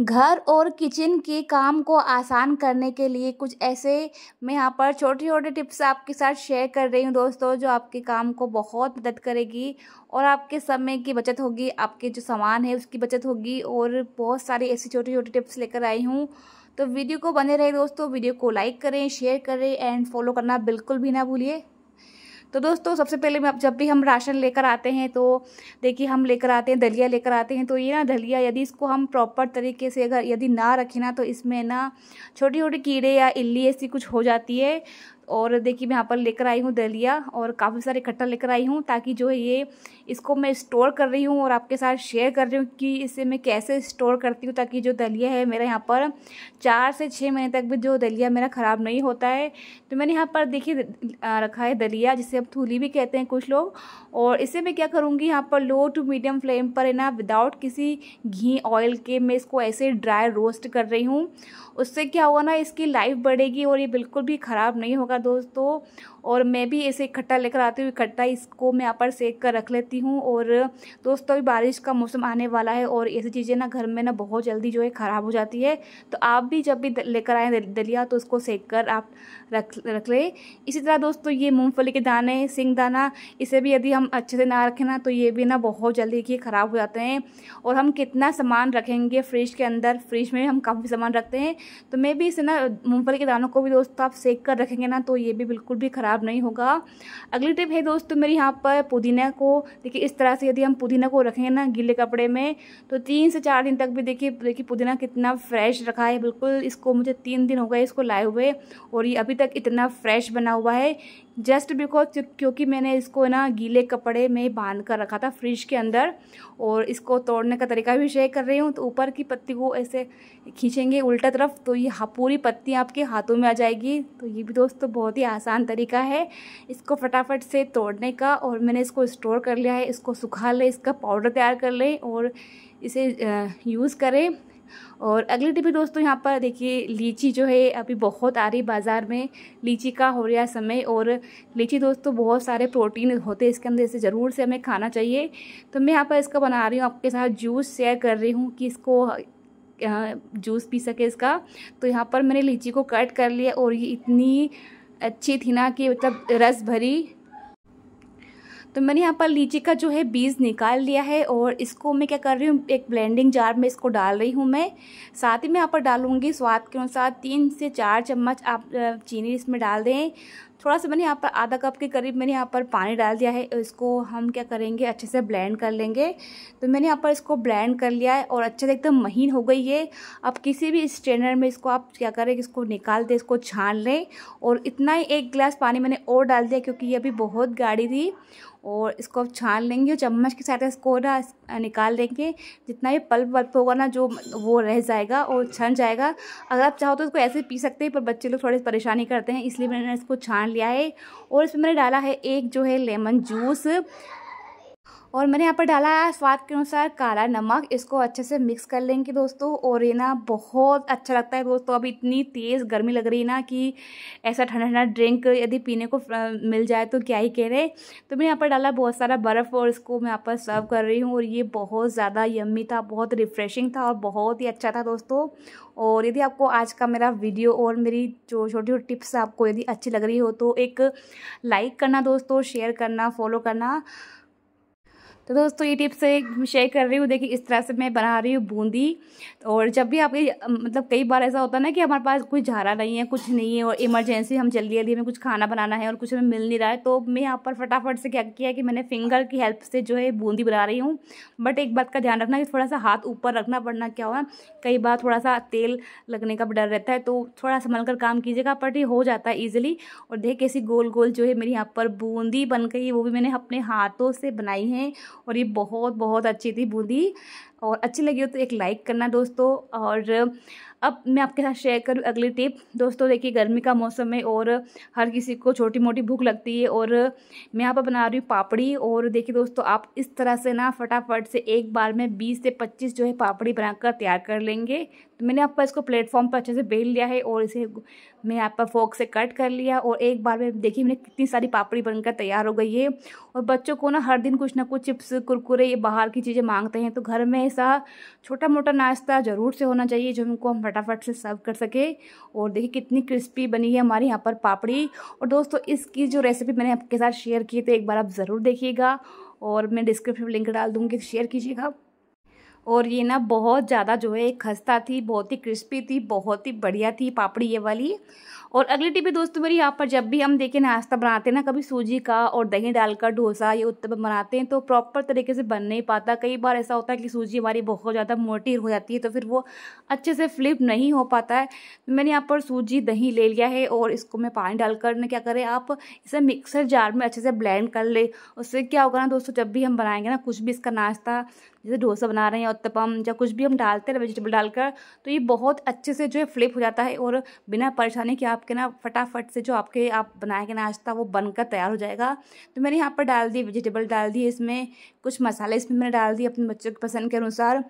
घर और किचन के काम को आसान करने के लिए कुछ ऐसे मैं यहाँ पर छोटे छोटे टिप्स आपके साथ शेयर कर रही हूँ दोस्तों जो आपके काम को बहुत मदद करेगी और आपके समय की बचत होगी आपके जो सामान है उसकी बचत होगी और बहुत सारी ऐसी छोटी छोटी टिप्स लेकर आई हूँ तो वीडियो को बने रहे दोस्तों वीडियो को लाइक करें शेयर करें एंड फॉलो करना बिल्कुल भी ना भूलिए तो दोस्तों सबसे पहले मैं जब भी हम राशन लेकर आते हैं तो देखिए हम लेकर आते हैं दलिया लेकर आते हैं तो ये ना दलिया यदि इसको हम प्रॉपर तरीके से अगर यदि ना रखें ना तो इसमें ना छोटी छोटी कीड़े या इल्ली ऐसी कुछ हो जाती है और देखिए मैं यहाँ पर लेकर आई हूँ दलिया और काफ़ी सारे इकट्ठा लेकर आई हूँ ताकि जो है ये इसको मैं स्टोर कर रही हूँ और आपके साथ शेयर कर रही हूँ कि इसे मैं कैसे स्टोर करती हूँ ताकि जो दलिया है मेरा यहाँ पर चार से छः महीने तक भी जो दलिया मेरा ख़राब नहीं होता है तो मैंने यहाँ पर देखिए रखा है दलिया जिसे अब थूली भी कहते हैं कुछ लोग और इसे मैं क्या करूँगी यहाँ पर लो टू मीडियम फ्लेम पर है ना विदाउट किसी घी ऑयल के मैं इसको ऐसे ड्राई रोस्ट कर रही हूँ उससे क्या हुआ ना इसकी लाइफ बढ़ेगी और ये बिल्कुल भी ख़राब नहीं होगा दोस्तों तो और मैं भी ऐसे इकट्ठा लेकर आती हूँ इकट्ठा इसको मैं यहाँ पर सेक कर रख लेती हूँ और दोस्तों अभी बारिश का मौसम आने वाला है और ऐसी चीज़ें ना घर में ना बहुत जल्दी जो है ख़राब हो जाती है तो आप भी जब भी लेकर आए दलिया तो उसको सेक कर आप रख रख लें इसी तरह दोस्तों ये मूँगफली के दाने सिंग दाना इसे भी यदि हम अच्छे से ना रखें ना तो ये भी ना बहुत जल्दी ही ख़राब हो जाते हैं और हम कितना सामान रखेंगे फ्रिज के अंदर फ्रिज में हम काफ़ी सामान रखते हैं तो मैं भी इसे ना मूँगफली के दानों को भी दोस्तों आप सेक कर रखेंगे ना तो ये भी बिल्कुल भी ख़राब नहीं होगा अगली टिप है दोस्तों मेरे यहाँ पर पुदीना को देखिए इस तरह से यदि हम पुदीना को रखेंगे ना गीले कपड़े में तो तीन से चार दिन तक भी देखिए देखिए पुदीना कितना फ्रेश रखा है बिल्कुल इसको मुझे तीन दिन हो गए इसको लाए हुए और ये अभी तक इतना फ्रेश बना हुआ है जस्ट बिकॉज क्योंकि मैंने इसको ना गीले कपड़े में बांध कर रखा था फ्रिज के अंदर और इसको तोड़ने का तरीका भी शेयर कर रही हूँ तो ऊपर की पत्ती को ऐसे खींचेंगे उल्टा तरफ तो ये पूरी पत्ती आपके हाथों में आ जाएगी तो ये भी दोस्तों बहुत ही आसान तरीका है इसको फटाफट से तोड़ने का और मैंने इसको स्टोर कर लिया है इसको सुखा लें इसका पाउडर तैयार कर लें और इसे यूज़ करें और अगली टिपी दोस्तों यहाँ पर देखिए लीची जो है अभी बहुत आ रही बाज़ार में लीची का हो रहा समय और लीची दोस्तों बहुत सारे प्रोटीन होते हैं इसके अंदर इसे ज़रूर से हमें खाना चाहिए तो मैं यहाँ पर इसका बना रही हूँ आपके साथ जूस शेयर कर रही हूँ कि इसको जूस पी सके इसका तो यहाँ पर मैंने लीची को कट कर लिया और ये इतनी अच्छी थी ना कि मतलब रस भरी तो मैंने यहाँ पर लीची का जो है बीज निकाल लिया है और इसको मैं क्या कर रही हूँ एक ब्लेंडिंग जार में इसको डाल रही हूँ मैं साथ ही मैं यहाँ पर डालूँगी स्वाद के अनुसार तीन से चार चम्मच आप चीनी इसमें डाल दें थोड़ा सा मैंने यहाँ पर आधा कप के करीब मैंने यहाँ पर पानी डाल दिया है इसको हम क्या करेंगे अच्छे से ब्लेंड कर लेंगे तो मैंने यहाँ पर इसको ब्लेंड कर लिया है और अच्छे से एकदम महीन हो गई है अब किसी भी स्ट्रेनर में इसको आप क्या करें इसको निकाल दें इसको छान लें और इतना ही एक गिलास पानी मैंने और डाल दिया क्योंकि ये अभी बहुत गाढ़ी थी और इसको आप छान लेंगे और चम्मच के साथ इसको ना निकाल देंगे जितना भी पल्प वल्प होगा ना जो वो रह जाएगा और छन जाएगा अगर आप चाहो तो इसको ऐसे पी सकते हैं पर बच्चे लोग थोड़ी परेशानी करते हैं इसलिए मैंने इसको छान लिया है और इसमें मैंने डाला है एक जो है लेमन जूस और मैंने यहाँ पर डाला है स्वाद के अनुसार काला नमक इसको अच्छे से मिक्स कर लेंगे दोस्तों और ये ना बहुत अच्छा लगता है दोस्तों अभी इतनी तेज़ गर्मी लग रही है ना कि ऐसा ठंडा ठंडा ड्रिंक यदि पीने को मिल जाए तो क्या ही कह रहे तो मैंने यहाँ पर डाला बहुत सारा बर्फ़ और इसको मैं यहाँ पर सर्व कर रही हूँ और ये बहुत ज़्यादा यम्मी था बहुत रिफ़्रेशिंग था और बहुत ही अच्छा था दोस्तों और यदि आपको आज का मेरा वीडियो और मेरी जो छोटी छोटी टिप्स आपको यदि अच्छी लग रही हो तो एक लाइक करना दोस्तों शेयर करना फॉलो करना तो दोस्तों ये टिप्स शेयर कर रही हूँ देखिए इस तरह से मैं बना रही हूँ बूंदी और जब भी आपके मतलब कई बार ऐसा होता है ना कि हमारे पास कोई झारा नहीं है कुछ नहीं है और इमरजेंसी हम जल्दी जल्दी हमें कुछ खाना बनाना है और कुछ हमें मिल नहीं रहा है तो मैं यहाँ पर फटाफट से क्या किया कि मैंने फिंगर की हेल्प से जो है बूंदी बना रही हूँ बट एक बात का ध्यान रखना कि थोड़ा सा हाथ ऊपर रखना पड़ना क्या हुआ कई बार थोड़ा सा तेल लगने का डर रहता है तो थोड़ा संभल कर काम कीजिएगा बट ये हो जाता है ईजिली और देखिए कैसी गोल गोल जो है मेरी यहाँ पर बूंदी बन गई वो भी मैंने अपने हाथों से बनाई है और ये बहुत बहुत अच्छी थी बूंदी और अच्छी लगी हो तो एक लाइक करना दोस्तों और अब मैं आपके साथ शेयर करूँ अगली टिप दोस्तों देखिए गर्मी का मौसम है और हर किसी को छोटी मोटी भूख लगती है और मैं यहाँ पर बना रही हूँ पापड़ी और देखिए दोस्तों आप इस तरह से ना फटाफट से एक बार में बीस से पच्चीस जो है पापड़ी बनाकर तैयार कर लेंगे तो मैंने आप पर इसको प्लेटफॉर्म पर अच्छे से बेल लिया है और इसे मैं यहाँ पर फोक से कट कर लिया और एक बार में देखिए मैंने कितनी सारी पापड़ी बनकर तैयार हो गई है और बच्चों को ना हर दिन कुछ ना कुछ चिप्स कुरकुरे ये बाहर की चीज़ें मांगते हैं तो घर में हमेशा छोटा मोटा नाश्ता ज़रूर से होना चाहिए जो उनको हम फटाफट से सर्व कर सके और देखिए कितनी क्रिस्पी बनी है हमारे यहाँ पर पापड़ी और दोस्तों इसकी जो रेसिपी मैंने आपके साथ शेयर की तो एक बार आप ज़रूर देखिएगा और मैं डिस्क्रिप्शन में लिंक डाल दूँगी शेयर तो कीजिएगा और ये ना बहुत ज़्यादा जो है खस्ता थी बहुत ही क्रिस्पी थी बहुत ही बढ़िया थी पापड़ी ये वाली और अगली टिप है दोस्तों मेरी यहाँ पर जब भी हम देखें नाश्ता बनाते हैं ना कभी सूजी का और दही डालकर डोसा ये उत्तपम बनाते हैं तो प्रॉपर तरीके से बन नहीं पाता कई बार ऐसा होता है कि सूजी हमारी बहुत ज़्यादा मोटी हो जाती है तो फिर वो अच्छे से फ्लिप नहीं हो पाता है तो मैंने यहाँ पर सूजी दही ले लिया है और इसको मैं पानी डालकर ना क्या करें आप इसे मिक्सर जार में अच्छे से ब्लैंड कर ले उससे क्या होगा ना दोस्तों जब भी हम बनाएंगे ना कुछ भी इसका नाश्ता जैसे डोसा बना रहे हैं उत्तपम या कुछ भी हम डालते हैं वेजिटेबल डालकर तो ये बहुत अच्छे से जो है फ्लिप हो जाता है और बिना परेशानी के आपके ना फटाफट से जो आपके आप बनाए के नाश्ता वो बनकर तैयार हो जाएगा तो मैंने यहाँ पर डाल दी वेजिटेबल डाल दी इसमें कुछ मसाले इसमें मैंने डाल दिए अपने बच्चों के पसंद के अनुसार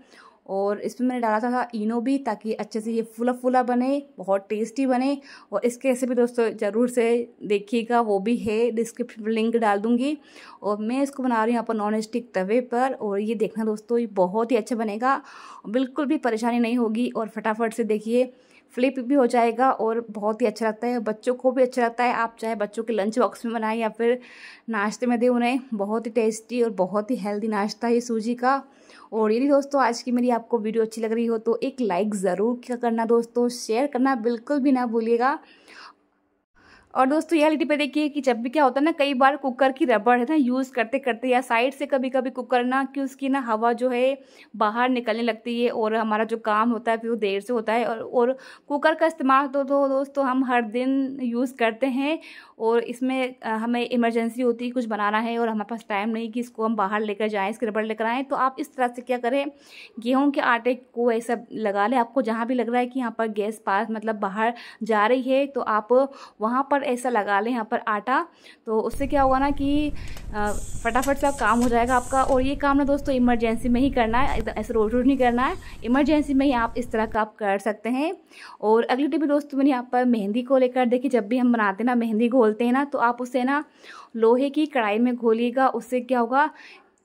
और इसमें मैंने डाला था इनो भी ताकि अच्छे से ये फूला फूला बने बहुत टेस्टी बने और इसके रेसिपी दोस्तों ज़रूर से देखिएगा वो भी है डिस्क्रिप्शन में लिंक डाल दूँगी और मैं इसको बना रही हूँ यहाँ पर नॉन स्टिक तवे पर और ये देखना दोस्तों ये बहुत ही अच्छा बनेगा बिल्कुल भी परेशानी नहीं होगी और फटाफट से देखिए फ्लिप भी हो जाएगा और बहुत ही अच्छा लगता है बच्चों को भी अच्छा लगता है आप चाहे बच्चों के लंच बॉक्स में बनाएं या फिर नाश्ते में दें उन्हें बहुत ही टेस्टी और बहुत ही हेल्दी नाश्ता है सूजी का और यदि दोस्तों आज की मेरी आपको वीडियो अच्छी लग रही हो तो एक लाइक ज़रूर करना दोस्तों शेयर करना बिल्कुल भी ना भूलिएगा और दोस्तों ये एलईडी पे देखिए कि जब भी क्या होता है ना कई बार कुकर की रबड़ है ना यूज़ करते करते या साइड से कभी कभी कुकर ना कि उसकी ना हवा जो है बाहर निकलने लगती है और हमारा जो काम होता है फिर वो देर से होता है और और कुकर का इस्तेमाल तो दो तो दोस्तों हम हर दिन यूज़ करते हैं और इसमें हमें इमरजेंसी होती है कुछ बनाना है और हमारे पास टाइम नहीं कि इसको हम बाहर लेकर जाएँ इसकी रबड़ लेकर आएँ तो आप इस तरह से क्या करें गेहूँ के आटे को ऐसा लगा लें आपको जहाँ भी लग रहा है कि यहाँ पर गैस पास मतलब बाहर जा रही है तो आप वहाँ पर और ऐसा लगा लें यहाँ पर आटा तो उससे क्या होगा ना कि फटाफट से काम हो जाएगा आपका और ये काम ना दोस्तों इमरजेंसी में ही करना है एकदम ऐसे रोड रोड नहीं करना है इमरजेंसी में ही आप इस तरह का आप कर सकते हैं और अगली टिप दोस्तों मैंने यहाँ पर मेहंदी को लेकर देखिए जब भी हम बनाते हैं ना मेहंदी घोलते हैं ना तो आप उसे ना लोहे की कढ़ाई में घोलिएगा उससे क्या होगा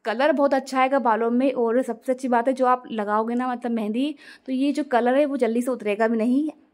कलर बहुत अच्छा आएगा बालों में और सबसे अच्छी बात है जो आप लगाओगे ना मतलब मेहंदी तो ये जो कलर है वो जल्दी से उतरेगा भी नहीं